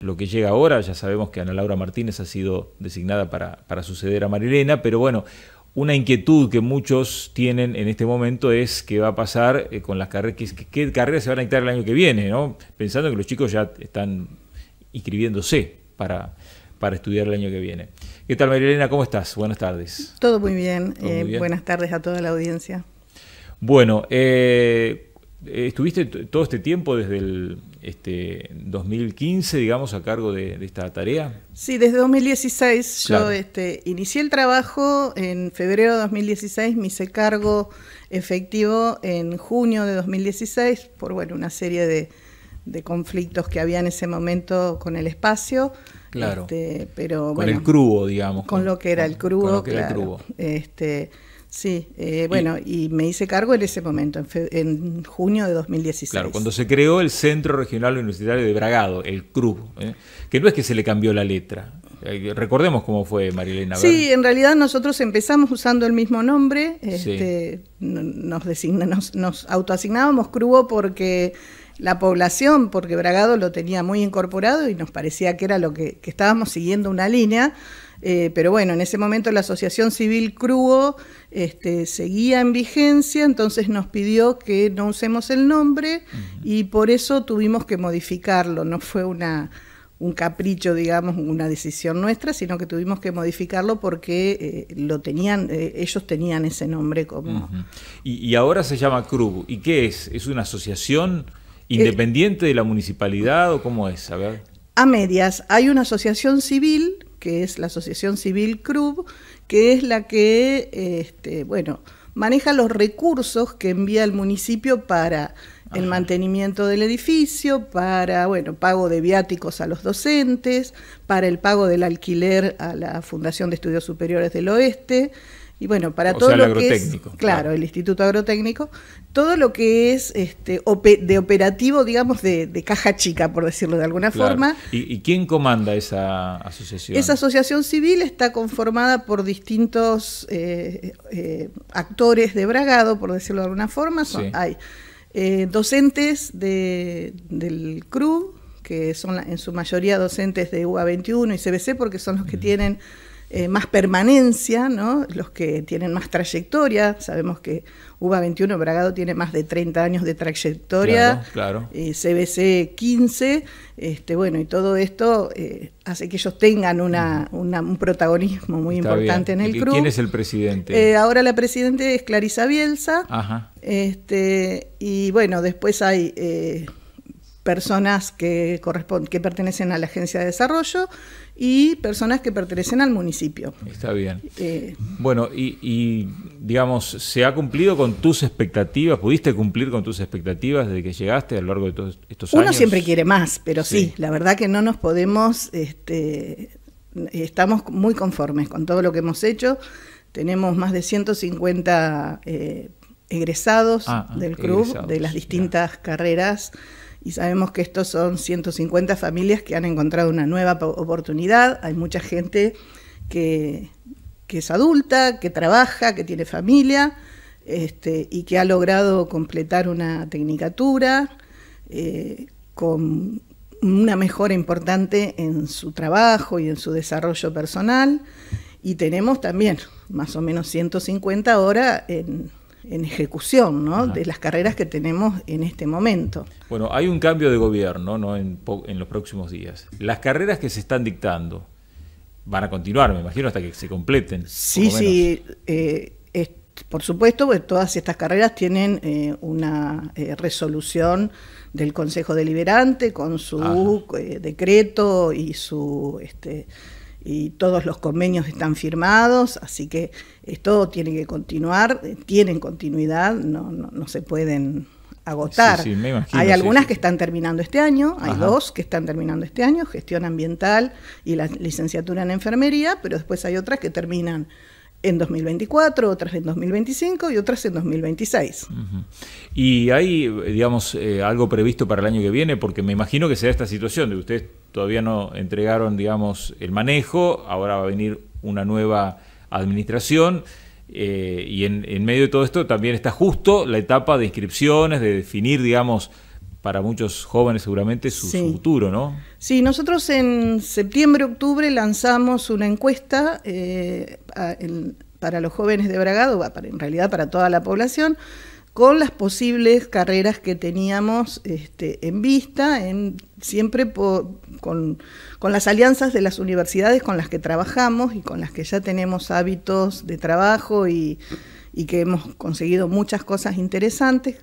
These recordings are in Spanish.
lo que llega ahora, ya sabemos que Ana Laura Martínez ha sido designada para, suceder a Marilena, pero bueno, una inquietud que muchos tienen en este momento es qué va a pasar eh, con las carreras, qué, carreras se van a dictar el año que viene, ¿no? Pensando que los chicos ya están inscribiéndose para, para estudiar el año que viene. ¿Qué tal, Marilena? ¿Cómo estás? Buenas tardes. Todo muy eh, bien. Buenas tardes a toda la audiencia. Bueno, eh, estuviste todo este tiempo desde el 2015, este, digamos, a cargo de, esta tarea. Sí, desde 2016 yo este, inicié el trabajo en febrero de 2016, me hice cargo efectivo en junio de 2016 por bueno una serie de, conflictos que había en ese momento con el espacio. Claro. Este, pero con el crudo, digamos. Con, lo que era el crudo. que era el este, Sí, eh, bueno, y, me hice cargo en ese momento, en, en, junio de 2016. Claro, cuando se creó el Centro Regional Universitario de Bragado, el CRU, ¿eh? que no es que se le cambió la letra. recordemos cómo fue Marilena. Sí, en realidad nosotros empezamos usando el mismo nombre. Este, nos, designa, nos, nos autoasignábamos CRUBO porque la población, porque Bragado lo tenía muy incorporado y nos parecía que era lo que, estábamos siguiendo una línea. Eh, pero bueno, en ese momento la Asociación Civil Crugo este, seguía en vigencia, entonces nos pidió que no usemos el nombre y por eso tuvimos que modificarlo. No fue una, un capricho, digamos, una decisión nuestra, sino que tuvimos que modificarlo porque eh, lo tenían, eh, ellos tenían ese nombre como. y, ahora se llama Crugo. ¿Y qué es? ¿Es una asociación? Eh, ¿Independiente de la municipalidad o cómo es? A ver. A medias. Hay una asociación civil, que es la Asociación Civil CRUB, que es la que, este, bueno, maneja los recursos que envía el municipio para el mantenimiento del edificio, para, bueno, pago de viáticos a los docentes, para el pago del alquiler a la Fundación de Estudios Superiores del Oeste, y bueno, para todo lo que es, claro, el Instituto Agrotécnico, todo lo que es este de operativo, digamos, de, caja chica, por decirlo de alguna forma. ¿Y, quién comanda esa asociación? Esa asociación civil está conformada por distintos eh, eh, actores de Bragado, por decirlo de alguna forma. Hay eh, docentes de, del CRU, que son en su mayoría docentes de UA21 y CBC, porque son los que tienen eh, más permanencia, los que tienen más trayectoria. Sabemos que UBA 21 Bragado tiene más de 30 años de trayectoria, claro, CBC eh, 15, este, bueno, y todo esto eh, hace que ellos tengan un protagonismo muy importante en el club. ¿Quién es el presidente? ahora la presidente es Clarisa Bielsa, este, y bueno, después hay personas que, que pertenecen a la Agencia de Desarrollo y personas que pertenecen al municipio. Está bien. Eh, bueno, y, digamos, ¿se ha cumplido con tus expectativas? ¿Pudiste cumplir con tus expectativas de que llegaste a lo largo de todos estos años? Uno siempre quiere más, pero sí. la verdad que no nos podemos, este, estamos muy conformes con todo lo que hemos hecho. Tenemos más de 150 eh, egresados ah, del ah, club, de las distintas carreras y sabemos que estos son 150 familias que han encontrado una nueva oportunidad. Hay mucha gente que, es adulta, que trabaja, que tiene familia este, y que ha logrado completar una tecnicatura eh, con una mejora importante en su trabajo y en su desarrollo personal. Y tenemos también más o menos 150 ahora en, en ejecución de las carreras que tenemos en este momento. Bueno, hay un cambio de gobierno ¿no? en, los próximos días. Las carreras que se están dictando van a continuar, me imagino, hasta que se completen. Sí, sí. Eh, por supuesto, pues, todas estas carreras tienen eh, una eh, resolución del Consejo Deliberante con su decreto y su... Este, y todos los convenios están firmados, así que eh, todo tiene que continuar, eh, tienen continuidad, no, no, se pueden agotar. hay algunas que están terminando este año, hay dos que están terminando este año, gestión ambiental y la licenciatura en enfermería, pero después hay otras que terminan en 2024, otras en 2025 y otras en 2026. ¿Y hay, digamos, eh, algo previsto para el año que viene? Porque me imagino que será esta situación de que ustedes todavía no entregaron, digamos, el manejo, ahora va a venir una nueva administración. Eh, y en, en medio de todo esto también está justo la etapa de inscripciones, de definir, digamos, para muchos jóvenes seguramente su, futuro, ¿no? Sí, nosotros en septiembre, octubre lanzamos una encuesta eh, para los jóvenes de Bragado, en realidad para toda la población, con las posibles carreras que teníamos este, en vista, en, siempre con, las alianzas de las universidades con las que trabajamos y con las que ya tenemos hábitos de trabajo y que hemos conseguido muchas cosas interesantes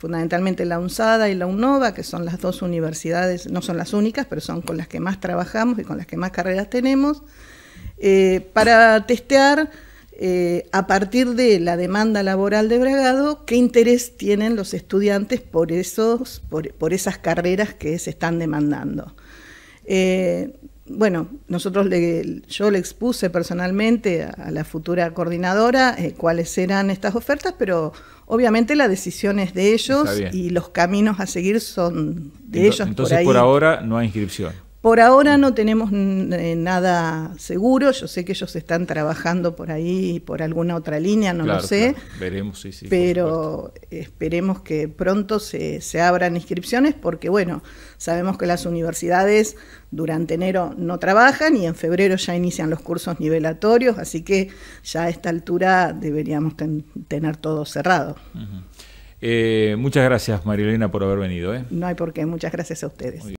fundamentalmente la UNSADA y la UNOVA, que son las dos universidades, no son las únicas, pero son con las que más trabajamos y con las que más carreras tenemos, eh, para testear eh, a partir de la demanda laboral de Bragado qué interés tienen los estudiantes por, esos, por, esas carreras que se están demandando. Eh, bueno, nosotros le, yo le expuse personalmente a, la futura coordinadora eh, cuáles eran estas ofertas, pero obviamente la decisión es de ellos y los caminos a seguir son de ellos. Entonces por, por ahora no hay inscripción. Por ahora no tenemos eh, nada seguro, yo sé que ellos están trabajando por ahí, por alguna otra línea, no lo sé. Veremos, sí, Pero esperemos que pronto se, abran inscripciones porque, bueno, sabemos que las universidades durante enero no trabajan y en febrero ya inician los cursos nivelatorios, así que ya a esta altura deberíamos tener todo cerrado. Eh, muchas gracias, Marilena, por haber venido. ¿eh? No hay por qué, muchas gracias a ustedes.